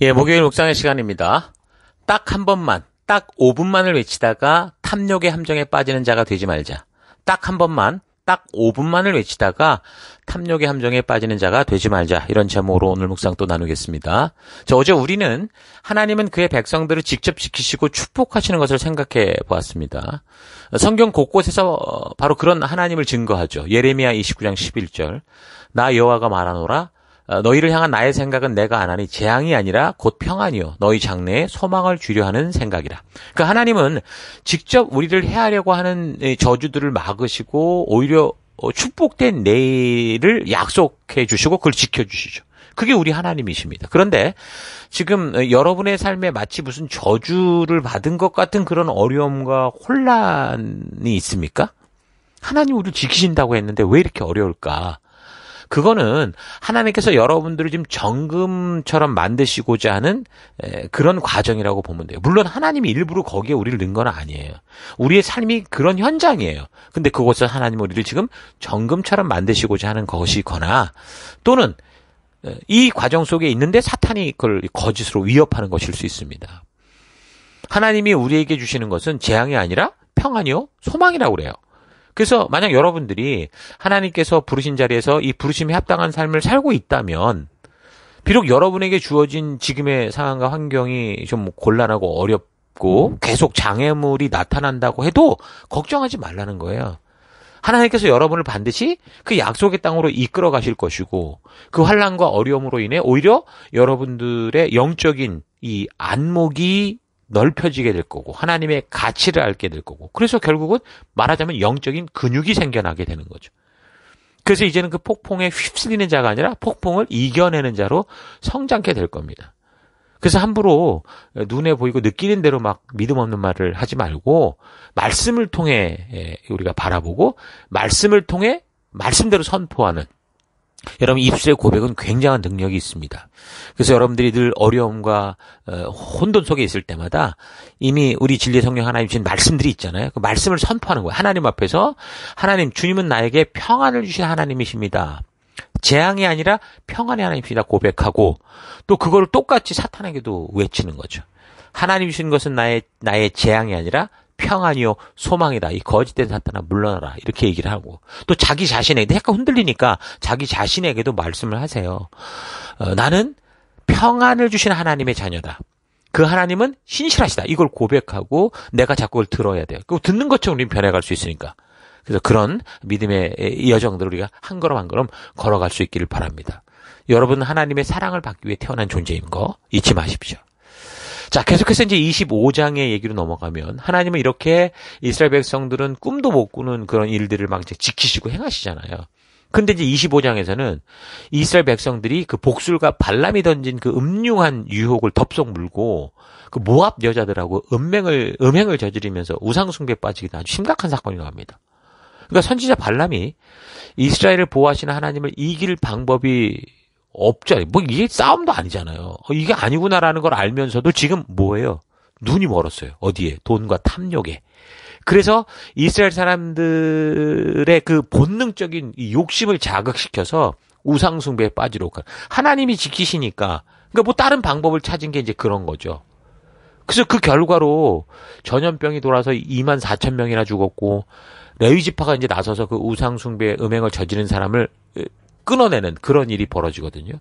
예, 목요일 묵상의 시간입니다. 딱 한 번만, 딱 5분만을 외치다가 탐욕의 함정에 빠지는 자가 되지 말자. 딱 한 번만, 딱 5분만을 외치다가 탐욕의 함정에 빠지는 자가 되지 말자. 이런 제목으로 오늘 묵상 또 나누겠습니다. 자, 어제 우리는 하나님은 그의 백성들을 직접 지키시고 축복하시는 것을 생각해 보았습니다. 성경 곳곳에서 바로 그런 하나님을 증거하죠. 예레미야 29장 11절. 나 여호와가 말하노라 어, 너희를 향한 나의 생각은 내가 안 하니 재앙이 아니라 곧 평안이요 너희 장래에 소망을 주려 하는 생각이라. 그러니까 하나님은 직접 우리를 해하려고 하는 저주들을 막으시고 오히려 어, 축복된 내일을 약속해 주시고 그걸 지켜 주시죠. 그게 우리 하나님이십니다. 그런데 지금 여러분의 삶에 마치 무슨 저주를 받은 것 같은 그런 어려움과 혼란이 있습니까? 하나님 우리를 지키신다고 했는데 왜 이렇게 어려울까? 그거는 하나님께서 여러분들을 지금 정금처럼 만드시고자 하는 그런 과정이라고 보면 돼요. 물론 하나님이 일부러 거기에 우리를 넣은 건 아니에요. 우리의 삶이 그런 현장이에요. 근데 그곳은 하나님 우리를 지금 정금처럼 만드시고자 하는 것이거나 또는 이 과정 속에 있는데 사탄이 그걸 거짓으로 위협하는 것일 수 있습니다. 하나님이 우리에게 주시는 것은 재앙이 아니라 평안이요, 소망이라고 그래요. 그래서 만약 여러분들이 하나님께서 부르신 자리에서 이 부르심에 합당한 삶을 살고 있다면 비록 여러분에게 주어진 지금의 상황과 환경이 좀 곤란하고 어렵고 음. 계속 장애물이 나타난다고 해도 걱정하지 말라는 거예요. 하나님께서 여러분을 반드시 그 약속의 땅으로 이끌어 가실 것이고 그 환란과 어려움으로 인해 오히려 여러분들의 영적인 이 안목이 넓혀지게 될 거고 하나님의 가치를 알게 될 거고 그래서 결국은 말하자면 영적인 근육이 생겨나게 되는 거죠. 그래서 이제는 그 폭풍에 휩쓸리는 자가 아니라 폭풍을 이겨내는 자로 성장케 될 겁니다. 그래서 함부로 눈에 보이고 느끼는 대로 막 믿음 없는 말을 하지 말고 말씀을 통해 예, 우리가 바라보고 말씀을 통해 말씀대로 선포하는 여러분 입술의 고백은 굉장한 능력이 있습니다. 그래서 여러분들이 늘 어려움과 어, 혼돈 속에 있을 때마다 이미 우리 진리 성령 하나님 주신 말씀들이 있잖아요. 그 말씀을 선포하는 거예요. 하나님 앞에서 하나님 주님은 나에게 평안을 주신 하나님이십니다. 재앙이 아니라 평안의 하나님이시다 고백하고 또 그걸 똑같이 사탄에게도 외치는 거죠. 하나님 이신 것은 나의 나의 재앙이 아니라 평안이요 소망이다 이 거짓된 사탄아 물러나라 이렇게 얘기를 하고 또 자기 자신에게 약간 흔들리니까 자기 자신에게도 말씀을 하세요 어, 나는 평안을 주신 하나님의 자녀다 그 하나님은 신실하시다 이걸 고백하고 내가 자꾸 그걸 들어야 돼요 그 듣는 것처럼 우리는 변해갈 수 있으니까 그래서 그런 믿음의 여정들 을 우리가 한 걸음 한 걸음 걸어갈 수 있기를 바랍니다 여러분 하나님의 사랑을 받기 위해 태어난 존재인 거 잊지 마십시오. 자, 계속해서 이제 25장의 얘기로 넘어가면 하나님은 이렇게 이스라엘 백성들은 꿈도 못 꾸는 그런 일들을 막 이제 지키시고 행하시잖아요. 근데 이제 25장에서는 이스라엘 백성들이 그 복술과 발람이 던진 그 음흉한 유혹을 덥석 물고 그 모압 여자들하고 음맹을 음행을 저지르면서 우상 숭배에 빠지기도 아주 심각한 사건이 나옵니다. 그러니까 선지자 발람이 이스라엘을 보호하시는 하나님을 이길 방법이 없잖아요. 뭐 이게 싸움도 아니잖아요. 어, 이게 아니구나라는 걸 알면서도 지금 뭐예요? 눈이 멀었어요. 어디에? 돈과 탐욕에. 그래서 이스라엘 사람들의 그 본능적인 욕심을 자극시켜서 우상숭배에 빠지도록 하 하나님이 지키시니까. 그러니까 뭐 다른 방법을 찾은 게 이제 그런 거죠. 그래서 그 결과로 전염병이 돌아서 2만 4천 명이나 죽었고 레위지파가 이제 나서서 그 우상숭배 음행을 저지른 사람을 끊어내는 그런 일이 벌어지거든요.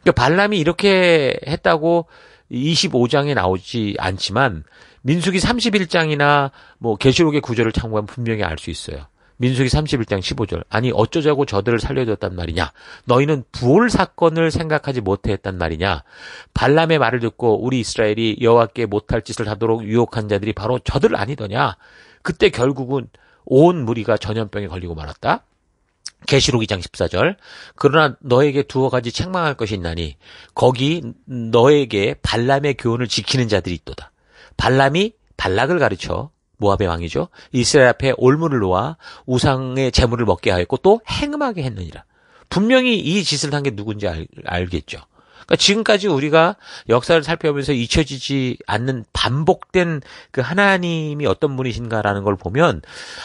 그러니까 발람이 이렇게 했다고 25장에 나오지 않지만 민수기 31장이나 뭐 계시록의 구절을 참고하면 분명히 알 수 있어요. 민수기 31장 15절. 아니 어쩌자고 저들을 살려줬단 말이냐? 너희는 부올 사건을 생각하지 못했단 말이냐? 발람의 말을 듣고 우리 이스라엘이 여호와께 못할 짓을 하도록 유혹한 자들이 바로 저들 아니더냐? 그때 결국은 온 무리가 전염병에 걸리고 말았다. 계시록 2장 14절. 그러나 너에게 두어 가지 책망할 것이 있나니 거기 너에게 발람의 교훈을 지키는 자들이 있도다. 발람이 발락을 가르쳐 모압의 왕이죠. 이스라엘 앞에 올무를 놓아 우상의 재물을 먹게 하였고 또 행음하게 했느니라. 분명히 이 짓을 한 게 누군지 알, 알겠죠. 그러니까 지금까지 우리가 역사를 살펴보면서 잊혀지지 않는 반복된 그 하나님이 어떤 분이신가라는 걸 보면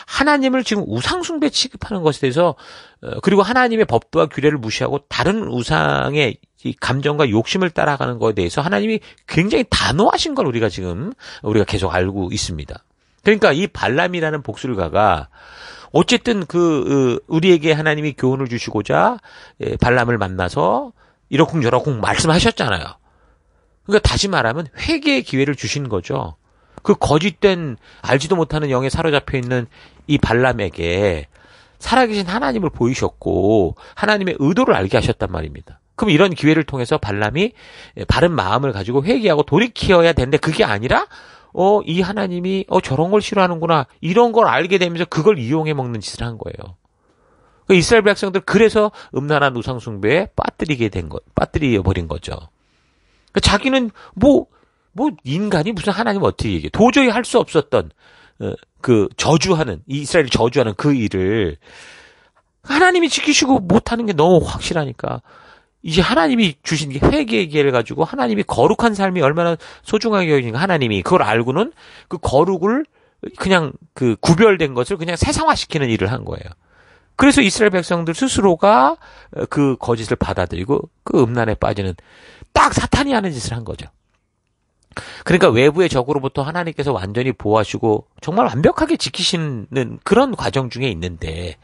하나님을 지금 우상숭배 취급하는 것에 대해서 어, 그리고 하나님의 법도와 규례를 무시하고 다른 우상의 이 감정과 욕심을 따라가는 것에 대해서 하나님이 굉장히 단호하신 걸 우리가 지금 우리가 계속 알고 있습니다. 그러니까 이 발람이라는 복술가가 어쨌든 그 어, 우리에게 하나님이 교훈을 주시고자 예, 발람을 만나서 이러쿵 저러쿵 말씀하셨잖아요. 그러니까 다시 말하면 회개의 기회를 주신 거죠. 그 거짓된 알지도 못하는 영에 사로잡혀 있는 이 발람에게 살아계신 하나님을 보이셨고 하나님의 의도를 알게 하셨단 말입니다. 그럼 이런 기회를 통해서 발람이 바른 마음을 가지고 회개하고 돌이키어야 되는데 그게 아니라 어 이 하나님이 어 저런 걸 싫어하는구나 이런 걸 알게 되면서 그걸 이용해 먹는 짓을 한 거예요. 그 이스라엘 백성들 그래서 음란한 우상 숭배에 빠뜨리게 된 것, 빠뜨려 버린 거죠. 그러니까 자기는 뭐, 뭐 인간이 무슨 하나님 어떻게 얘기해? 도저히 할 수 없었던 어, 그 저주하는 이스라엘 저주하는 그 일을 하나님이 지키시고 못하는 게 너무 확실하니까 이제 하나님이 주신 회개의 기회를 가지고 하나님이 거룩한 삶이 얼마나 소중하게 여기는가 하나님이 그걸 알고는 그 거룩을 그냥 그 구별된 것을 그냥 세상화시키는 일을 한 거예요. 그래서 이스라엘 백성들 스스로가 어, 그 거짓을 받아들이고 그 음란에 빠지는 딱 사탄이 하는 짓을 한 거죠. 그러니까 외부의 적으로부터 하나님께서 완전히 보호하시고 정말 완벽하게 지키시는 그런 과정 중에 있는데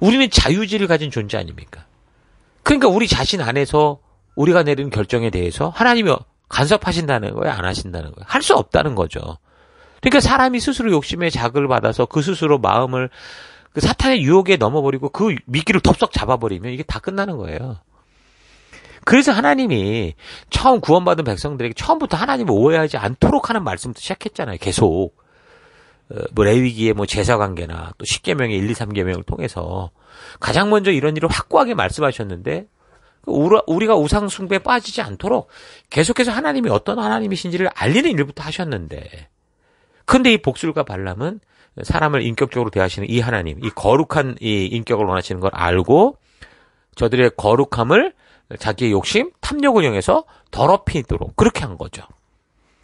우리는 자유지를 가진 존재 아닙니까? 그러니까 우리 자신 안에서 우리가 내리는 결정에 대해서 하나님이 간섭하신다는 거예요? 안 하신다는 거예요? 할 수 없다는 거죠. 그러니까 사람이 스스로 욕심에 자극을 받아서 그 스스로 마음을 그 사탄의 유혹에 넘어버리고 그 미끼를 덥석 잡아버리면 이게 다 끝나는 거예요. 그래서 하나님이 처음 구원받은 백성들에게 처음부터 하나님을 오해하지 않도록 하는 말씀부터 시작했잖아요. 계속 어, 뭐 레위기의 뭐 제사 관계나 또 십계명의 1, 2, 3계명을 통해서 가장 먼저 이런 일을 확고하게 말씀하셨는데 그 우리가 우상 숭배에 빠지지 않도록 계속해서 하나님이 어떤 하나님이신지를 알리는 일부터 하셨는데 근데 이 복술과 발람은 사람을 인격적으로 대하시는 이 하나님, 이 거룩한 이 인격을 원하시는 걸 알고 저들의 거룩함을 자기의 욕심, 탐욕을 이용해서 더럽히도록 그렇게 한 거죠.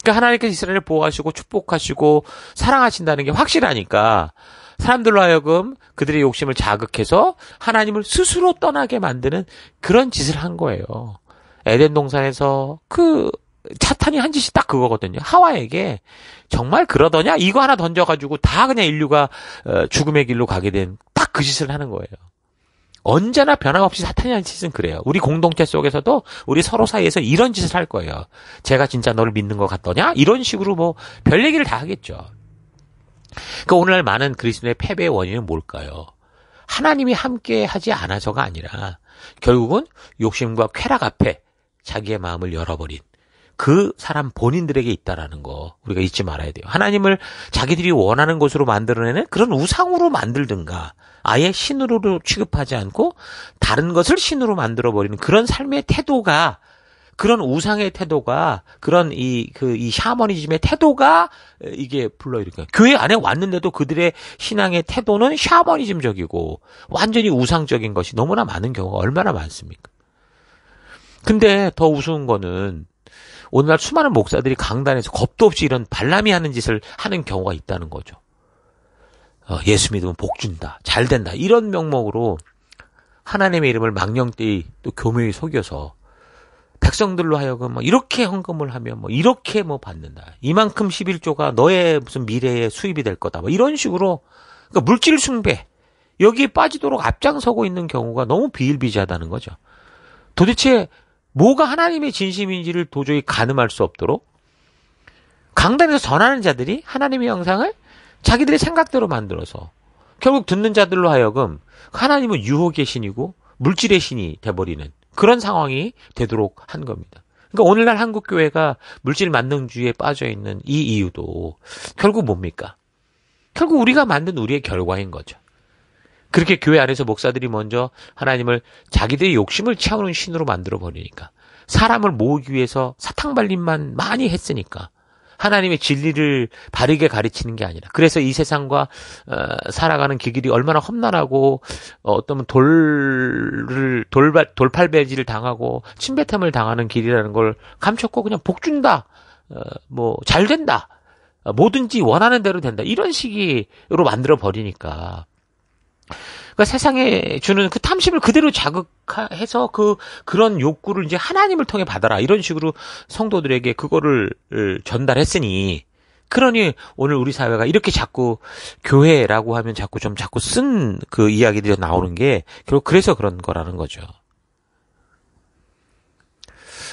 그러니까 하나님께서 이스라엘을 보호하시고 축복하시고 사랑하신다는 게 확실하니까 사람들로 하여금 그들의 욕심을 자극해서 하나님을 스스로 떠나게 만드는 그런 짓을 한 거예요. 에덴 동산에서 그 차탄이 한 짓이 딱 그거거든요. 하와에게 정말 그러더냐? 이거 하나 던져가지고 다 그냥 인류가 어, 죽음의 길로 가게 된 딱 그 짓을 하는 거예요. 언제나 변함없이 사탄이 한 짓은 그래요. 우리 공동체 속에서도 우리 서로 사이에서 이런 짓을 할 거예요. 제가 진짜 너를 믿는 것 같더냐? 이런 식으로 뭐 별 얘기를 다 하겠죠. 그러니까 오늘날 많은 그리스도의 패배의 원인은 뭘까요? 하나님이 함께 하지 않아서가 아니라 결국은 욕심과 쾌락 앞에 자기의 마음을 열어버린 그 사람 본인들에게 있다라는 거 우리가 잊지 말아야 돼요. 하나님을 자기들이 원하는 것으로 만들어내는 그런 우상으로 만들든가 아예 신으로 취급하지 않고 다른 것을 신으로 만들어 버리는 그런 삶의 태도가 그런 우상의 태도가 그런 이 그이 그, 샤머니즘의 태도가 이게 불러일으켜 교회 안에 왔는데도 그들의 신앙의 태도는 샤머니즘적이고 완전히 우상적인 것이 너무나 많은 경우가 얼마나 많습니까? 근데 더 우스운 거는 오늘날 수많은 목사들이 강단에서 겁도 없이 이런 발람이 하는 짓을 하는 경우가 있다는 거죠. 어, 예수 믿으면 복 준다, 잘 된다 이런 명목으로 하나님의 이름을 망령되이 또 교묘히 속여서 백성들로 하여금 뭐 이렇게 헌금을 하면 뭐 이렇게 뭐 받는다. 이만큼 11조가 너의 무슨 미래의 수입이 될 거다. 뭐 이런 식으로 그러니까 물질 숭배 여기에 빠지도록 앞장서고 있는 경우가 너무 비일비재하다는 거죠. 도대체 뭐가 하나님의 진심인지를 도저히 가늠할 수 없도록 강단에서 전하는 자들이 하나님의 영상을 자기들의 생각대로 만들어서 결국 듣는 자들로 하여금 하나님은 유혹의 신이고 물질의 신이 돼버리는 그런 상황이 되도록 한 겁니다. 그러니까 오늘날 한국 교회가 물질 만능주의에 빠져 있는 이 이유도 결국 뭡니까? 결국 우리가 만든 우리의 결과인 거죠. 그렇게 교회 안에서 목사들이 먼저 하나님을 자기들의 욕심을 채우는 신으로 만들어 버리니까 사람을 모으기 위해서 사탕 발림만 많이 했으니까 하나님의 진리를 바르게 가르치는 게 아니라 그래서 이 세상과 어, 살아가는 길이 얼마나 험난하고 어, 어떤 돌을 돌발 돌팔배지를 당하고 침뱉음을 당하는 길이라는 걸 감췄고 그냥 복 준다 어, 뭐잘 된다 어, 뭐든지 원하는 대로 된다 이런 식으로 만들어 버리니까 그러니까 세상에 주는 그 탐심을 그대로 자극해서 그 그런 욕구를 이제 하나님을 통해 받아라 이런 식으로 성도들에게 그거를 전달했으니 그러니 오늘 우리 사회가 이렇게 자꾸 교회라고 하면 자꾸 좀 자꾸 쓴 그 이야기들이 나오는 게 결국 그래서 그런 거라는 거죠.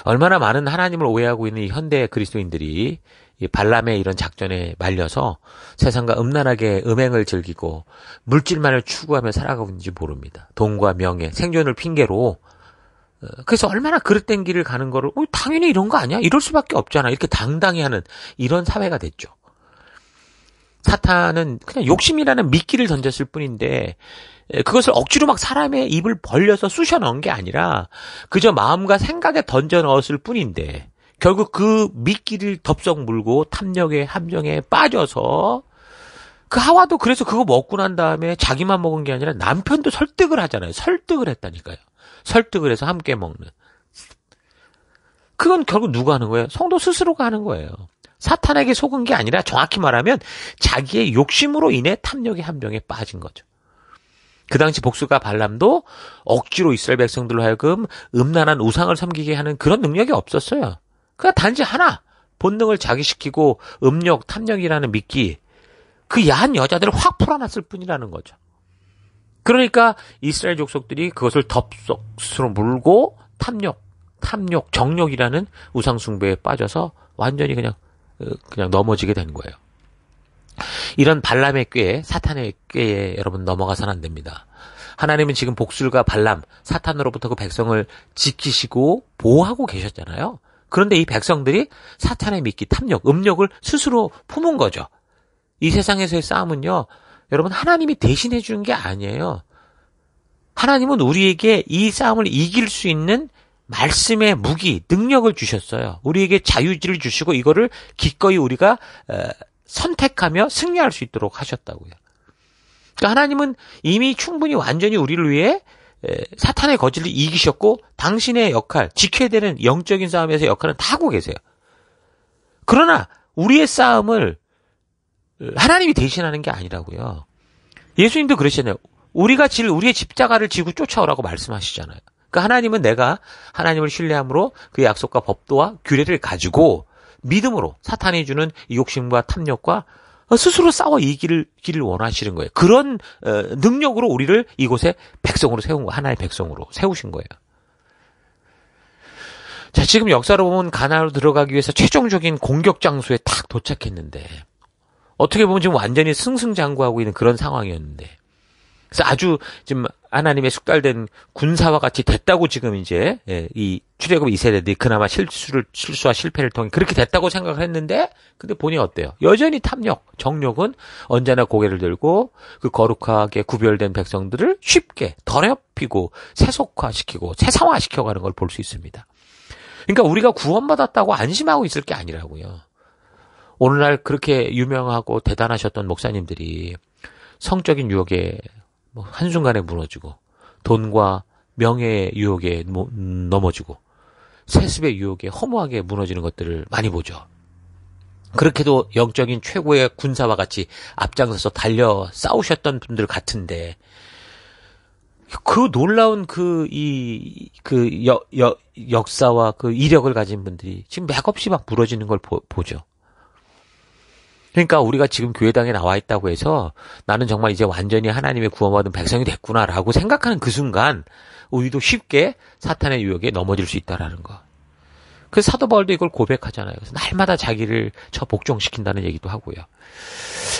얼마나 많은 하나님을 오해하고 있는 이 현대 그리스도인들이 이 발람의 이런 작전에 말려서 세상과 음란하게 음행을 즐기고 물질만을 추구하며 살아가고 있는지 모릅니다. 돈과 명예, 생존을 핑계로 어, 그래서 얼마나 그릇된 길을 가는 거를 어, 당연히 이런 거 아니야? 이럴 수밖에 없잖아. 이렇게 당당히 하는 이런 사회가 됐죠. 사탄은 그냥 욕심이라는 미끼를 던졌을 뿐인데 그것을 억지로 막 사람의 입을 벌려서 쑤셔 넣은 게 아니라 그저 마음과 생각에 던져 넣었을 뿐인데 결국 그 미끼를 덥석 물고 탐욕의 함정에 빠져서 그 하와도 그래서 그거 먹고 난 다음에 자기만 먹은 게 아니라 남편도 설득을 하잖아요. 설득을 했다니까요. 설득을 해서 함께 먹는. 그건 결국 누가 하는 거예요? 성도 스스로가 하는 거예요. 사탄에게 속은 게 아니라 정확히 말하면 자기의 욕심으로 인해 탐욕의 함정에 빠진 거죠. 그 당시 복수가 발람도 억지로 이스라엘 백성들로 하여금 음란한 우상을 섬기게 하는 그런 능력이 없었어요. 그냥 그러니까 단지 하나 본능을 자기시키고 음력 탐욕이라는 미끼 그 야한 여자들을 확 풀어놨을 뿐이라는 거죠. 그러니까 이스라엘 족속들이 그것을 덥석스로 물고 탐욕, 탐욕, 정욕이라는 우상 숭배에 빠져서 완전히 그냥 어, 그냥 넘어지게 된 거예요. 이런 발람의 꾀, 사탄의 꾀에 여러분 넘어가선 안 됩니다. 하나님은 지금 복술과 발람, 사탄으로부터 그 백성을 지키시고 보호하고 계셨잖아요. 그런데 이 백성들이 사탄의 미끼, 탐욕, 음욕을 스스로 품은 거죠. 이 세상에서의 싸움은요, 여러분 하나님이 대신해 주는 게 아니에요. 하나님은 우리에게 이 싸움을 이길 수 있는 말씀의 무기, 능력을 주셨어요. 우리에게 자유지를 주시고 이거를 기꺼이 우리가 선택하며 승리할 수 있도록 하셨다고요. 그러니까 하나님은 이미 충분히 완전히 우리를 위해 사탄의 거질을 이기셨고 당신의 역할, 지켜야 되는 영적인 싸움에서 역할은 다 하고 계세요. 그러나 우리의 싸움을 하나님이 대신하는 게 아니라고요. 예수님도 그러셨네요 우리가 질 우리의 집자가를 지고 쫓아오라고 말씀하시잖아요. 그러니까 하나님은 내가 하나님을 신뢰함으로 그의 약속과 법도와 규례를 가지고 믿음으로 사탄이 주는 욕심과 탐욕과 어, 스스로 싸워 이기를 기를 원하시는 거예요. 그런 어, 능력으로 우리를 이곳에 백성으로 세운 거 하나의 백성으로 세우신 거예요. 자, 지금 역사로 보면 가나로 들어가기 위해서 최종적인 공격 장소에 딱 도착했는데 어떻게 보면 지금 완전히 승승장구하고 있는 그런 상황이었는데 그래서 아주 지금 하나님의 숙달된 군사와 같이 됐다고 지금 이제 예, 이 출애굽 이세대들이 그나마 실수를 실수와 실패를 통해 그렇게 됐다고 생각했는데 근데 본인이 어때요? 여전히 탐욕, 정욕은 언제나 고개를 들고 그 거룩하게 구별된 백성들을 쉽게 더럽히고 세속화시키고 세상화시켜 가는 걸 볼 수 있습니다. 그러니까 우리가 구원받았다고 안심하고 있을 게 아니라고요. 오늘날 그렇게 유명하고 대단하셨던 목사님들이 성적인 유혹에 뭐 한순간에 무너지고 돈과 명예의 유혹에 뭐 넘어지고 세습의 유혹에 허무하게 무너지는 것들을 많이 보죠. 그렇게도 영적인 최고의 군사와 같이 앞장서서 달려 싸우셨던 분들 같은데 그 놀라운 그 이그 그 역사와 그 이력을 가진 분들이 지금 맥없이 막부러지는걸 보, 보죠. 그러니까 우리가 지금 교회당에 나와 있다고 해서 나는 정말 이제 완전히 하나님의 구원받은 백성이 됐구나라고 생각하는 그 순간 우리도 쉽게 사탄의 유혹에 넘어질 수 있다라는 거. 그 사도 바울도 이걸 고백하잖아요. 그래서 날마다 자기를 저 복종시킨다는 얘기도 하고요.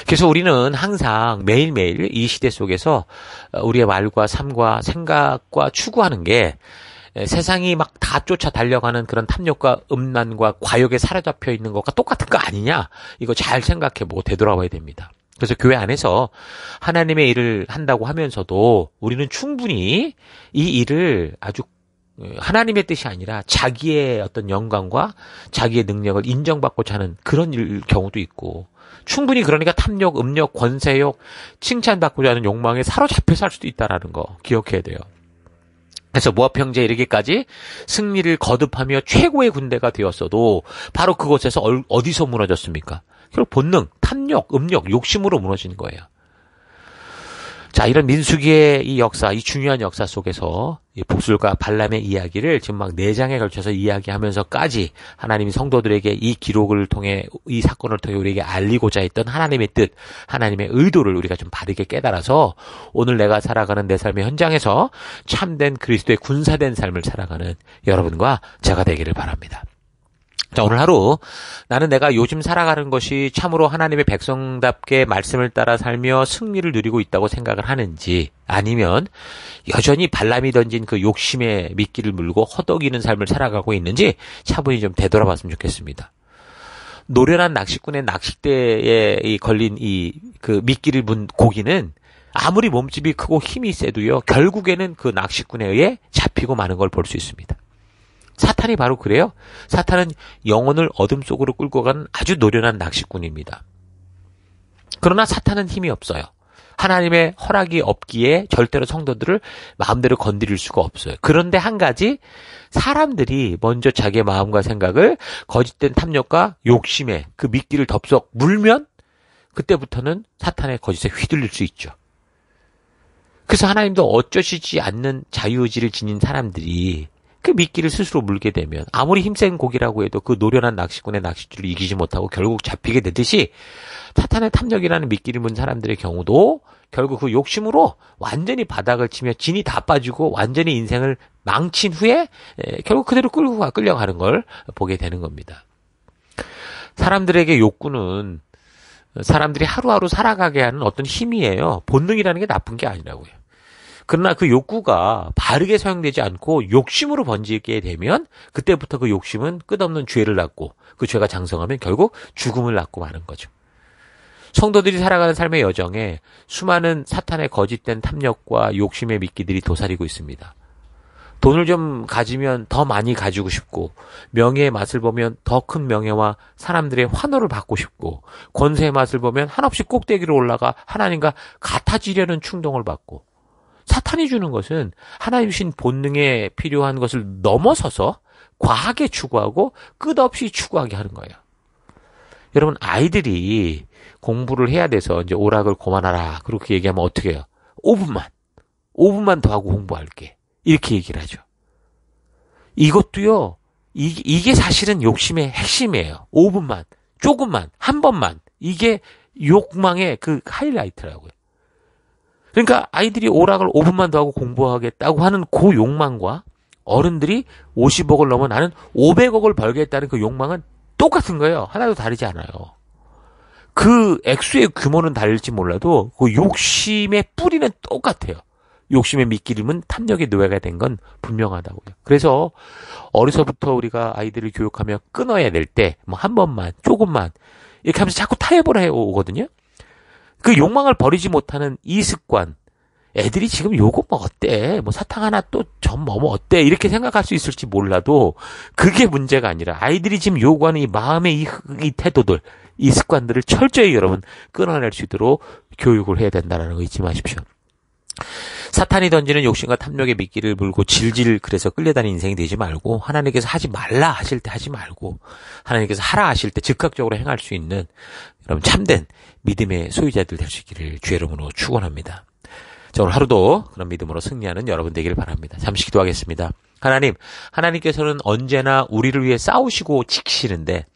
그래서 우리는 항상 매일매일 이 시대 속에서 우리의 말과 삶과 생각과 추구하는 게 예, 세상이 막 다 쫓아 달려가는 그런 탐욕과 음란과 과욕에 사로잡혀 있는 것과 똑같은 거 아니냐? 이거 잘 생각해 뭐 되돌아봐야 됩니다. 그래서 교회 안에서 하나님의 일을 한다고 하면서도 우리는 충분히 이 일을 아주 예, 하나님의 뜻이 아니라 자기의 어떤 영광과 자기의 능력을 인정받고자 하는 그런 일, 경우도 있고 충분히 그러니까 탐욕, 음력 권세욕, 칭찬받고자 하는 욕망에 사로잡혀 살 수도 있다라는 거 기억해야 돼요. 그래서 모압형제 이르기까지 승리를 거듭하며 최고의 군대가 되었어도 바로 그곳에서 어디서 무너졌습니까? 결국 본능, 탐욕, 음욕, 욕심으로 무너진 거예요. 자, 이런 민수기의 이 역사, 이 중요한 역사 속에서 이 복술과 발람의 이야기를 지금 막네 장에 걸쳐서 이야기하면서까지 하나님이 성도들에게 이 기록을 통해 이 사건을 통해 우리에게 알리고자 했던 하나님의 뜻, 하나님의 의도를 우리가 좀 바르게 깨달아서 오늘 내가 살아가는 내 삶의 현장에서 참된 그리스도의 군사된 삶을 살아가는 여러분과 제가 되기를 바랍니다. 자, 오늘 하루 나는 내가 요즘 살아가는 것이 참으로 하나님의 백성답게 말씀을 따라 살며 승리를 누리고 있다고 생각을 하는지 아니면 여전히 발람이 던진 그 욕심에 미끼를 물고 허덕이는 삶을 살아가고 있는지 차분히 좀 되돌아봤으면 좋겠습니다. 노련한 낚시꾼의 낚싯대에 걸린 이 그 미끼를 문 고기는 아무리 몸집이 크고 힘이 세도요 결국에는 그 낚시꾼에 의해 잡히고 마는 걸 볼 수 있습니다. 사탄이 바로 그래요. 사탄은 영혼을 어둠 속으로 끌고 가는 아주 노련한 낚시꾼입니다. 그러나 사탄은 힘이 없어요. 하나님의 허락이 없기에 절대로 성도들을 마음대로 건드릴 수가 없어요. 그런데 한 가지 사람들이 먼저 자기의 마음과 생각을 거짓된 탐욕과 욕심에 그 미끼를 덥석 물면 그때부터는 사탄의 거짓에 휘둘릴 수 있죠. 그래서 하나님도 어쩌시지 않는 자유의지를 지닌 사람들이 그 미끼를 스스로 물게 되면 아무리 힘센 고기라고 해도 그 노련한 낚시꾼의 낚싯줄을 이기지 못하고 결국 잡히게 되듯이 사탄의 탐욕이라는 미끼를 문 사람들의 경우도 결국 그 욕심으로 완전히 바닥을 치며 진이 다 빠지고 완전히 인생을 망친 후에 예, 결국 그대로 끌고 가 끌려가는 걸 보게 되는 겁니다. 사람들에게 욕구는 사람들이 하루하루 살아가게 하는 어떤 힘이에요. 본능이라는 게 나쁜 게 아니라고요. 그러나 그 욕구가 바르게 사용되지 않고 욕심으로 번지게 되면 그때부터 그 욕심은 끝없는 죄를 낳고 그 죄가 장성하면 결국 죽음을 낳고 마는 거죠. 성도들이 살아가는 삶의 여정에 수많은 사탄의 거짓된 탐욕과 욕심의 미끼들이 도사리고 있습니다. 돈을 좀 가지면 더 많이 가지고 싶고, 명예의 맛을 보면 더 큰 명예와 사람들의 환호를 받고 싶고, 권세의 맛을 보면 한없이 꼭대기로 올라가 하나님과 같아지려는 충동을 받고, 사탄이 주는 것은 하나님 신 본능에 필요한 것을 넘어서서 과하게 추구하고 끝없이 추구하게 하는 거예요. 여러분 아이들이 공부를 해야 돼서 이제 오락을 고만하라 그렇게 얘기하면 어떻게 해요? 5분만 5분만 더 하고 공부할게 이렇게 얘기를 하죠. 이것도요 이, 이게 사실은 욕심의 핵심이에요. 5분만 조금만 한 번만 이게 욕망의 그 하이라이트라고요. 그러니까 아이들이 오락을 5분만 더 하고 공부하겠다고 하는 그 욕망과 어른들이 50억을 넘어 나는 500억을 벌겠다는 그 욕망은 똑같은 거예요. 하나도 다르지 않아요. 그 액수의 규모는 다를지 몰라도 그 욕심의 뿌리는 똑같아요. 욕심의 밑기름은 탐욕의 노예가 된 건 분명하다고요. 그래서 어려서부터 우리가 아이들을 교육하며 끊어야 될 때 뭐 한 번만 조금만 이렇게 하면서 자꾸 타협을 해 오거든요. 그 욕망을 버리지 못하는 이 습관. 애들이 지금 요거 뭐 어때? 뭐 사탕 하나 또 점 뭐뭐 어때? 이렇게 생각할 수 있을지 몰라도 그게 문제가 아니라 아이들이 지금 요구하는 이 마음의 이, 이 태도들, 이 습관들을 철저히 여러분 끊어낼 수 있도록 교육을 해야 된다라는 거 잊지 마십시오. 사탄이 던지는 욕심과 탐욕의 미끼를 물고 질질 그래서 끌려다니는 인생이 되지 말고 하나님께서 하지 말라 하실 때 하지 말고 하나님께서 하라 하실 때 즉각적으로 행할 수 있는 여러 참된 믿음의 소유자들 될 수 있기를 주의 이름으로 축원합니다. 자, 오늘 하루도 그런 믿음으로 승리하는 여러분 되기를 바랍니다. 잠시 기도하겠습니다. 하나님, 하나님께서는 언제나 우리를 위해 싸우시고 지키시는데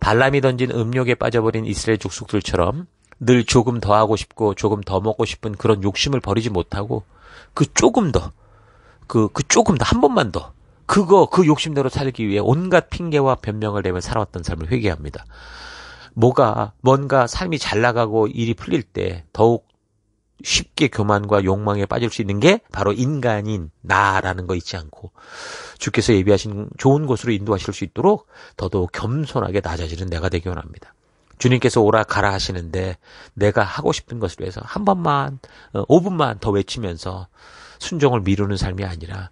발람이 던진 음욕에 빠져버린 이스라엘 족속들처럼 늘 조금 더 하고 싶고 조금 더 먹고 싶은 그런 욕심을 버리지 못하고 그 조금 더, 그, 그 조금 더, 한 번만 더, 그거, 그 욕심대로 살기 위해 온갖 핑계와 변명을 내며 살아왔던 삶을 회개합니다. 뭐가, 뭔가 삶이 잘 나가고 일이 풀릴 때 더욱 쉽게 교만과 욕망에 빠질 수 있는 게 바로 인간인 나라는 거 잊지 않고 주께서 예비하신 좋은 곳으로 인도하실 수 있도록 더더욱 겸손하게 낮아지는 내가 되기 원합니다. 주님께서 오라 가라 하시는데 내가 하고 싶은 것을 위해서 한 번만 5분만 어, 더 외치면서 순종을 미루는 삶이 아니라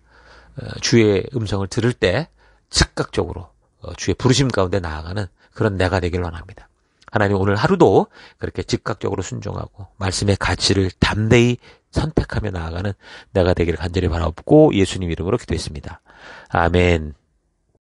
어, 주의 음성을 들을 때 즉각적으로 어, 주의 부르심 가운데 나아가는 그런 내가 되길 원합니다. 하나님 오늘 하루도 그렇게 즉각적으로 순종하고 말씀의 가치를 담대히 선택하며 나아가는 내가 되기를 간절히 바라옵고 예수님 이름으로 기도했습니다. 아멘.